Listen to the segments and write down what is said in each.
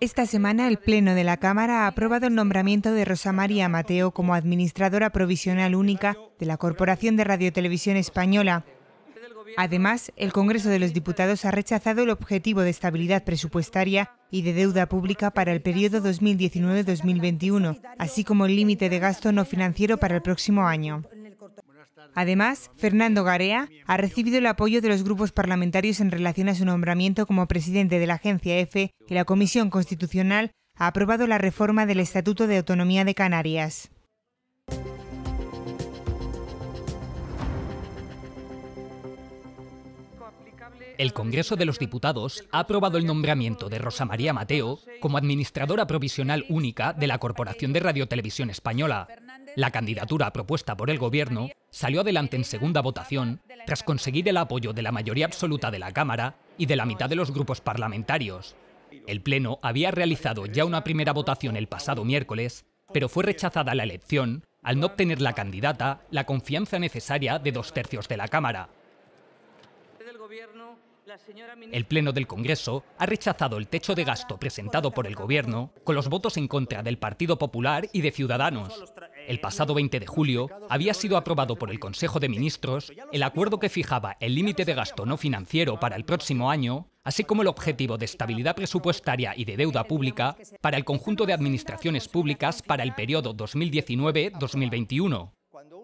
Esta semana el Pleno de la Cámara ha aprobado el nombramiento de Rosa María Mateo como administradora provisional única de la Corporación de Radiotelevisión Española. Además, el Congreso de los Diputados ha rechazado el objetivo de estabilidad presupuestaria y de deuda pública para el periodo 2019-2021, así como el límite de gasto no financiero para el próximo año. Además, Fernando Garea ha recibido el apoyo de los grupos parlamentarios en relación a su nombramiento como presidente de la Agencia EFE y la Comisión Constitucional ha aprobado la reforma del Estatuto de Autonomía de Canarias. El Congreso de los Diputados ha aprobado el nombramiento de Rosa María Mateo como administradora provisional única de la Corporación de Radiotelevisión Española. La candidatura propuesta por el Gobierno salió adelante en segunda votación tras conseguir el apoyo de la mayoría absoluta de la Cámara y de la mitad de los grupos parlamentarios. El Pleno había realizado ya una primera votación el pasado miércoles, pero fue rechazada la elección al no obtener la candidata la confianza necesaria de dos tercios de la Cámara. El Pleno del Congreso ha rechazado el techo de gasto presentado por el Gobierno con los votos en contra del Partido Popular y de Ciudadanos el pasado 20 de julio, había sido aprobado por el Consejo de Ministros el acuerdo que fijaba el límite de gasto no financiero para el próximo año, así como el objetivo de estabilidad presupuestaria y de deuda pública para el conjunto de administraciones públicas para el periodo 2019-2021.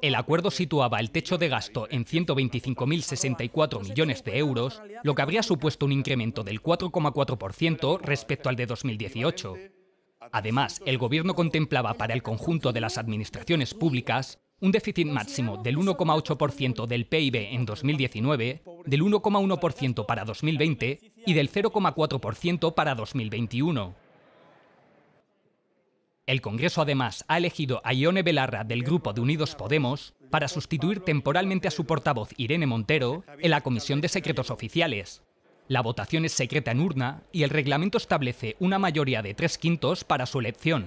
El acuerdo situaba el techo de gasto en 125.064 millones de euros, lo que habría supuesto un incremento del 4,4% respecto al de 2018. Además, el Gobierno contemplaba para el conjunto de las administraciones públicas un déficit máximo del 1,8% del PIB en 2019, del 1,1% para 2020 y del 0,4% para 2021. El Congreso además ha elegido a Ione Belarra del grupo de Unidos Podemos para sustituir temporalmente a su portavoz Irene Montero en la Comisión de Secretos Oficiales. La votación es secreta en urna y el reglamento establece una mayoría de tres quintos para su elección.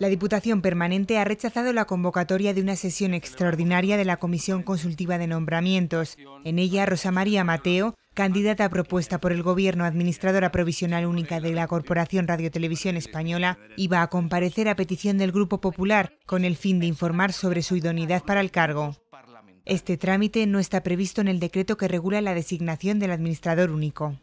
La Diputación Permanente ha rechazado la convocatoria de una sesión extraordinaria de la Comisión Consultiva de Nombramientos. En ella, Rosa María Mateo, candidata propuesta por el Gobierno Administradora Provisional Única de la Corporación Radiotelevisión Española, iba a comparecer a petición del Grupo Popular con el fin de informar sobre su idoneidad para el cargo. Este trámite no está previsto en el decreto que regula la designación del administrador único.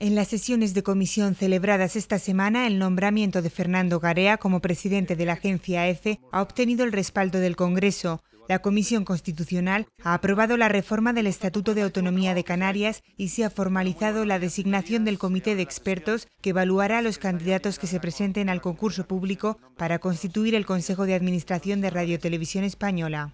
En las sesiones de comisión celebradas esta semana, el nombramiento de Fernando Garea como presidente de la agencia EFE e ha obtenido el respaldo del Congreso. La Comisión Constitucional ha aprobado la reforma del Estatuto de Autonomía de Canarias y se ha formalizado la designación del comité de expertos que evaluará a los candidatos que se presenten al concurso público para constituir el Consejo de Administración de Radio Española.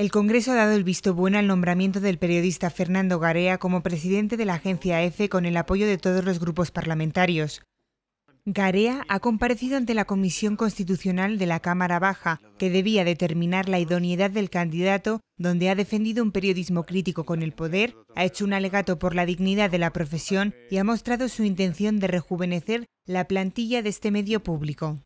El Congreso ha dado el visto bueno al nombramiento del periodista Fernando Garea como presidente de la agencia EFE con el apoyo de todos los grupos parlamentarios. Garea ha comparecido ante la Comisión Constitucional de la Cámara Baja, que debía determinar la idoneidad del candidato, donde ha defendido un periodismo crítico con el poder, ha hecho un alegato por la dignidad de la profesión y ha mostrado su intención de rejuvenecer la plantilla de este medio público.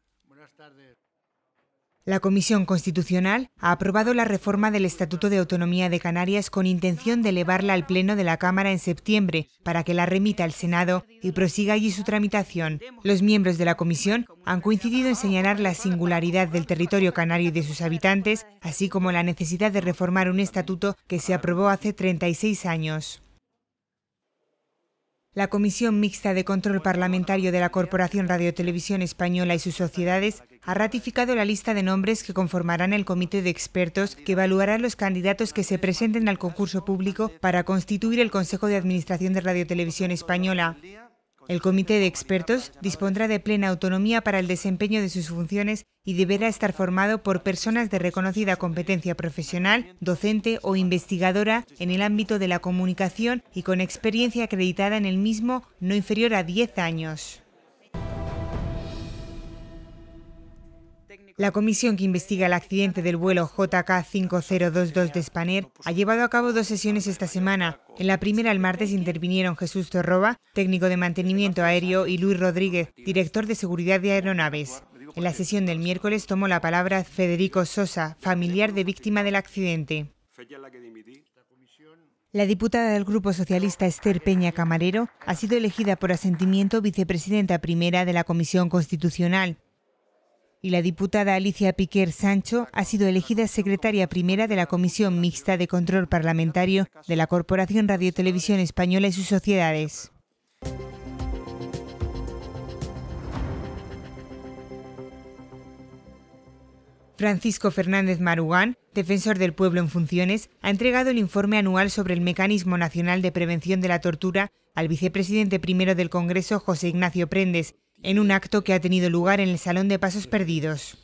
La Comisión Constitucional ha aprobado la reforma del Estatuto de Autonomía de Canarias con intención de elevarla al Pleno de la Cámara en septiembre para que la remita al Senado y prosiga allí su tramitación. Los miembros de la Comisión han coincidido en señalar la singularidad del territorio canario y de sus habitantes, así como la necesidad de reformar un estatuto que se aprobó hace 36 años. La Comisión Mixta de Control Parlamentario de la Corporación Radiotelevisión Española y sus sociedades ha ratificado la lista de nombres que conformarán el comité de expertos que evaluará los candidatos que se presenten al concurso público para constituir el Consejo de Administración de Radiotelevisión Española. El comité de expertos dispondrá de plena autonomía para el desempeño de sus funciones y deberá estar formado por personas de reconocida competencia profesional, docente o investigadora en el ámbito de la comunicación y con experiencia acreditada en el mismo no inferior a 10 años. La comisión que investiga el accidente del vuelo JK5022 de Spanair ha llevado a cabo dos sesiones esta semana. En la primera el martes intervinieron Jesús Torroba, técnico de mantenimiento aéreo, y Luis Rodríguez, director de seguridad de aeronaves. En la sesión del miércoles tomó la palabra Federico Sosa, familiar de víctima del accidente. La diputada del Grupo Socialista Esther Peña Camarero ha sido elegida por asentimiento vicepresidenta primera de la Comisión Constitucional y la diputada Alicia Piquer Sancho ha sido elegida secretaria primera de la Comisión Mixta de Control Parlamentario de la Corporación Radiotelevisión Española y sus sociedades. Francisco Fernández Marugán, defensor del pueblo en funciones, ha entregado el informe anual sobre el Mecanismo Nacional de Prevención de la Tortura al vicepresidente primero del Congreso, José Ignacio Prendes, en un acto que ha tenido lugar en el Salón de Pasos Perdidos.